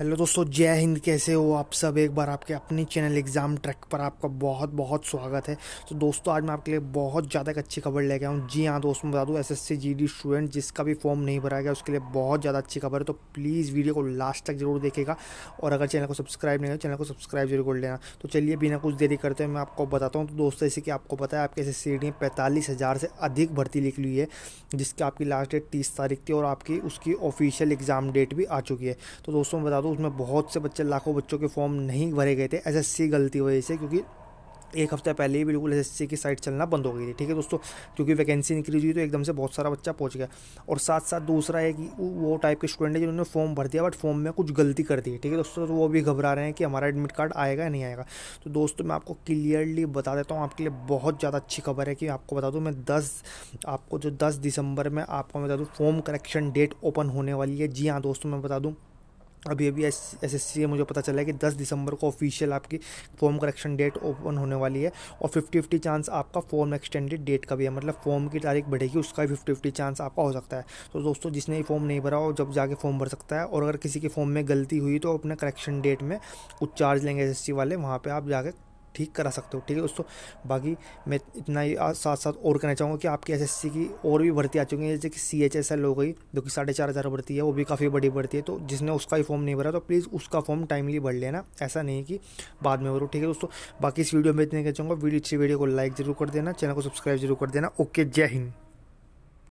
hello दोस्तों जय हिंद कैसे हो आप सब एक बार आपके अपने चैनल एग्ज़ाम ट्रैक पर आपका बहुत बहुत स्वागत है तो दोस्तों आज मैं आपके लिए बहुत ज़्यादा एक अच्छी खबर लेके हूँ जी हाँ दोस्तों मैं बता दूँ एसएससी जीडी स्टूडेंट जिसका भी फॉर्म नहीं भरा गया उसके लिए बहुत ज़्यादा अच्छी खबर है तो प्लीज़ वीडियो को लास्ट तक जरूर देखेगा और अगर चैनल को सब्सक्राइब नहीं हो चैनल को सब्सक्राइब जरूर कर लेना तो चलिए बिना कुछ देरी करते हुए मैं आपको बताता हूँ तो दोस्तों जैसे कि आपको पता है आपके एस एस ने पैंतालीस हज़ार से अधिक भर्ती लिख ली है जिसकी आपकी लास्ट डेट तीस तारीख थी और आपकी उसकी ऑफिशियल एग्ज़ाम डेट भी आ चुकी है तो दोस्तों बता दूँ उसमें बहुत से बच्चे लाखों बच्चों के फॉर्म नहीं भरे गए थे सी गलती वजह से क्योंकि एक हफ्ता पहले ही बिल्कुल एस की साइट चलना बंद हो गई थी ठीक है दोस्तों क्योंकि वैकेंसी निकली हुई तो एकदम से बहुत सारा बच्चा पहुंच गया और साथ साथ दूसरा है कि वो टाइप के स्टूडेंट है जिन्होंने फॉर्म भर दिया बट फॉर्म में कुछ गलती कर दी ठीक है दोस्तों तो वो भी घबरा रहे हैं कि हमारा एडमिट कार्ड आएगा या नहीं आएगा तो दोस्तों मैं आपको क्लियरली बता देता हूँ आपके लिए बहुत ज़्यादा अच्छी खबर है कि आपको बता दूँ मैं दस आपको जो दस दिसंबर में आपको मैं बता दूँ फॉर्म करेक्शन डेट ओपन होने वाली है जी हाँ दोस्तों मैं बता दूँ अभी अभी एस एस से मुझे पता चला है कि 10 दिसंबर को ऑफिशियल आपकी फॉर्म करेक्शन डेट ओपन होने वाली है और फिफ्टी फिफ्टी चांस आपका फॉर्म एक्सटेंडेड डेट का भी है मतलब फॉर्म की तारीख बढ़ेगी उसका भी फिफ्टी फिफ्टी चांस आपका हो सकता है तो दोस्तों जिसने फॉर्म नहीं भरा हो जब जाके फॉर्म भर सकता है और अगर किसी के फॉर्म में गलती हुई तो अपने करेक्शन डेट में कुछ चार्ज लेंगे एस वाले वहाँ पर आप जाके ठीक करा सकते हो ठीक है दोस्तों बाकी मैं इतना ही साथ साथ और कहना चाहूँगा कि आपकी एस की और भी भर्ती आ चुकी है जैसे कि सी एच एस एल हो गई जो कि साढ़े चार हज़ार भर्ती है वो भी काफ़ी बड़ी भर्ती है तो जिसने उसका ही फॉर्म नहीं भरा तो प्लीज़ उसका फॉर्म टाइमली भर लेना ऐसा नहीं कि बाद में भरो ठीक है दोस्तों बाकी इस वीडियो में इतने कहना चाहूँगा वीडियो अच्छी वीडियो को लाइक जरूर कर देना चैनल को सब्सक्राइब जरूर कर देना ओके जय हिंद